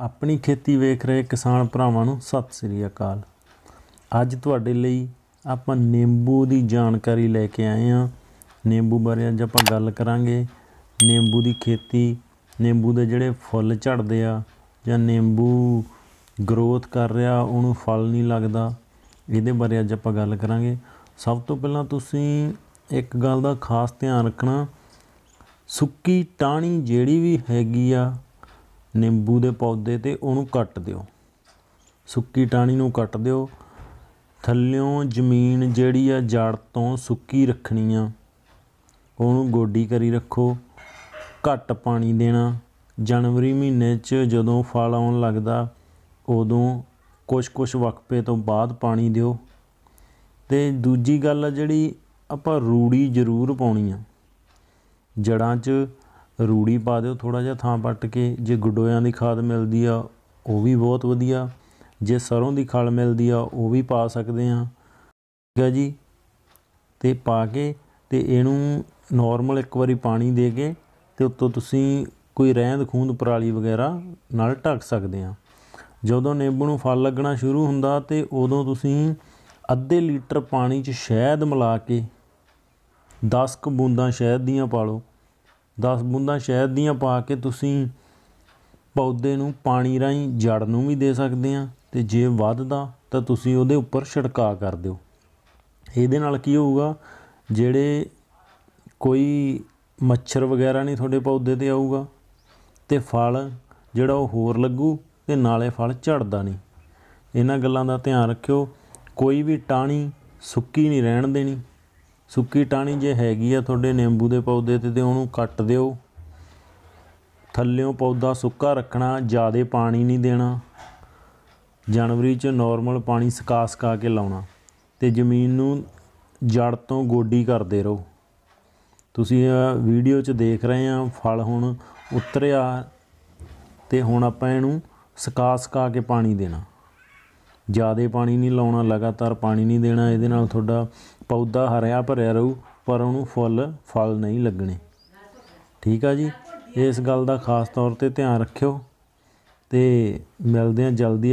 ਆਪਣੀ ਖੇਤੀ ਵੇਖ ਰਹੇ ਕਿਸਾਨ ਭਰਾਵਾਂ ਨੂੰ ਸਤਿ ਸ੍ਰੀ ਅਕਾਲ ਅੱਜ ਤੁਹਾਡੇ ਲਈ ਆਪਾਂ ਨਿੰਬੂ ਦੀ ਜਾਣਕਾਰੀ ਲੈ ਕੇ ਆਏ ਹਾਂ ਨਿੰਬੂ ਬਾਰੇ ਅੱਜ ਆਪਾਂ ਗੱਲ ਕਰਾਂਗੇ ਨਿੰਬੂ ਦੀ ਖੇਤੀ ਨਿੰਬੂ ਦੇ ਜਿਹੜੇ ਫੁੱਲ ਝੜਦੇ ਆ ਜਾਂ ਨਿੰਬੂ ਗਰੋਥ ਕਰ ਰਿਹਾ ਉਹਨੂੰ ਫਲ ਨਹੀਂ ਲੱਗਦਾ ਇਹਦੇ ਬਾਰੇ ਅੱਜ ਆਪਾਂ ਗੱਲ ਕਰਾਂਗੇ ਸਭ ਤੋਂ ਪਹਿਲਾਂ ਤੁਸੀਂ ਇੱਕ ਗੱਲ ਦਾ ਖਾਸ ਧਿਆਨ ਰੱਖਣਾ ਸੁੱਕੀ ਟਾਣੀ ਜਿਹੜੀ ਵੀ ਹੈਗੀ ਆ ਨਿੰਬੂ ਦੇ ਪੌਦੇ ਤੇ ਉਹਨੂੰ ਕੱਟ ਦਿਓ ਸੁੱਕੀ ਟਾਣੀ ਨੂੰ ਕੱਟ ਦਿਓ ਥੱਲਿਓਂ ਜ਼ਮੀਨ ਜਿਹੜੀ ਆ ਜੜ ਤੋਂ ਸੁੱਕੀ ਰੱਖਣੀ ਆ ਉਹਨੂੰ ਗੋਡੀ ਕਰੀ ਰੱਖੋ ਘੱਟ ਪਾਣੀ ਦੇਣਾ ਜਨਵਰੀ ਮਹੀਨੇ 'ਚ ਜਦੋਂ ਫਲ ਆਉਣ ਲੱਗਦਾ ਉਦੋਂ ਕੁਝ-ਕੁਝ ਵਕਪੇ ਤੋਂ ਬਾਅਦ ਪਾਣੀ ਦਿਓ ਤੇ ਦੂਜੀ ਗੱਲ ਆ ਜਿਹੜੀ ਆਪਾਂ ਰੂੜੀ ਜ਼ਰੂਰ ਪਾਉਣੀ ਆ ਜੜਾਂ 'ਚ ਰੂੜੀ ਪਾ ਦਿਓ ਥੋੜਾ ਜਿਹਾ ਥਾਂ ਪੱਟ ਕੇ ਜੇ ਗਡੋਇਆਂ ਦੀ ਖਾਦ ਮਿਲਦੀ ਆ ਉਹ ਵੀ ਬਹੁਤ ਵਧੀਆ ਜੇ ਸਰੋਂ ਦੀ ਖਲ ਮਿਲਦੀ ਆ ਉਹ ਵੀ ਪਾ ਸਕਦੇ ਆ ਠੀਕ ਆ ਜੀ ਤੇ ਪਾ ਕੇ ਤੇ ਇਹਨੂੰ ਨਾਰਮਲ ਇੱਕ ਵਾਰੀ ਪਾਣੀ ਦੇ ਕੇ ਤੇ ਉੱਤੋਂ ਤੁਸੀਂ ਕੋਈ ਰਹਿੰਦ ਖੂੰਦ ਪਰਾਲੀ ਵਗੈਰਾ ਨਾਲ ਢੱਕ ਸਕਦੇ ਆ ਜਦੋਂ ਨਿੰਬੂ ਨੂੰ ਫਲ ਲੱਗਣਾ ਸ਼ੁਰੂ ਹੁੰਦਾ ਤੇ ਉਦੋਂ ਤੁਸੀਂ ਅੱਧੇ ਲੀਟਰ ਪਾਣੀ 'ਚ ਸ਼ਹਿਦ ਮਿਲਾ ਕੇ 10 ਕ ਬੂੰਦਾਂ ਸ਼ਹਿਦ ਦੀਆਂ ਪਾ ਲਓ 10 ਬੂੰਦਾਂ ਸ਼ਹਿਦ ਦੀਆਂ ਪਾ ਕੇ ਤੁਸੀਂ ਪੌਦੇ ਨੂੰ ਪਾਣੀ ਰਾਹੀਂ ਜੜ ਨੂੰ ਵੀ ਦੇ ਸਕਦੇ ਆ ਤੇ ਜੇ ਵੱਧਦਾ ਤਾਂ ਤੁਸੀਂ ਉਹਦੇ ਉੱਪਰ ਛਿੜਕਾ ਕਰ ਦਿਓ ਇਹਦੇ ਨਾਲ ਕੀ ਹੋਊਗਾ ਜਿਹੜੇ ਕੋਈ ਮੱਛਰ ਵਗੈਰਾ ਨਹੀਂ ਤੁਹਾਡੇ ਪੌਦੇ ਤੇ ਆਊਗਾ ਤੇ ਫਲ ਜਿਹੜਾ ਉਹ ਹੋਰ ਲੱਗੂ ਤੇ ਨਾਲੇ ਫਲ ਝੜਦਾ ਨਹੀਂ ਇਹਨਾਂ ਗੱਲਾਂ ਦਾ ਧਿਆਨ ਰੱਖਿਓ ਕੋਈ ਵੀ ਟਾਣੀ ਸੁੱਕੀ ਨਹੀਂ ਰਹਿਣ ਦੇਣੀ ਸੁੱਕੀ ਟਾਣੀ ਜੇ ਹੈਗੀ ਆ ਤੁਹਾਡੇ ਨਿੰਬੂ ਦੇ ਪੌਦੇ ਤੇ ਤੇ ਉਹਨੂੰ ਕੱਟ ਦਿਓ ਥੱਲਿਓਂ ਪੌਦਾ ਸੁੱਕਾ ਰੱਖਣਾ ਜ਼ਿਆਦਾ ਪਾਣੀ ਨਹੀਂ ਦੇਣਾ ਜਨਵਰੀ 'ਚ ਨਾਰਮਲ ਪਾਣੀ ਸੁਕਾ ਸੁਕਾ ਕੇ ਲਾਉਣਾ ਤੇ ਜ਼ਮੀਨ ਨੂੰ ਜੜ ਤੋਂ ਗੋਡੀ ਕਰਦੇ ਰਹੋ ਤੁਸੀਂ ਵੀਡੀਓ 'ਚ ਦੇਖ ਰਹੇ ਆ ਫਲ ਹੁਣ ਉਤਰਿਆ ਤੇ ਹੁਣ ਆਪਾਂ ਇਹਨੂੰ ਸੁਕਾ ਸੁਕਾ ਕੇ ਪਾਣੀ ਦੇਣਾ ਜ਼ਿਆਦਾ ਪਾਣੀ ਨਹੀਂ ਲਾਉਣਾ ਲਗਾਤਾਰ ਪਾਣੀ ਨਹੀਂ ਦੇਣਾ ਇਹਦੇ ਨਾਲ ਤੁਹਾਡਾ ਪੌਦਾ ਹਰਿਆ ਭਰਿਆ ਰਹੂ ਪਰ ਉਹਨੂੰ ਫੁੱਲ ਫਲ ਨਹੀਂ ਲੱਗਣੇ ਠੀਕ ਆ ਜੀ ਇਸ ਗੱਲ ਦਾ ਖਾਸ ਤੌਰ ਤੇ ਧਿਆਨ ਰੱਖਿਓ ਤੇ ਮਿਲਦੇ ਆ ਜਲਦੀ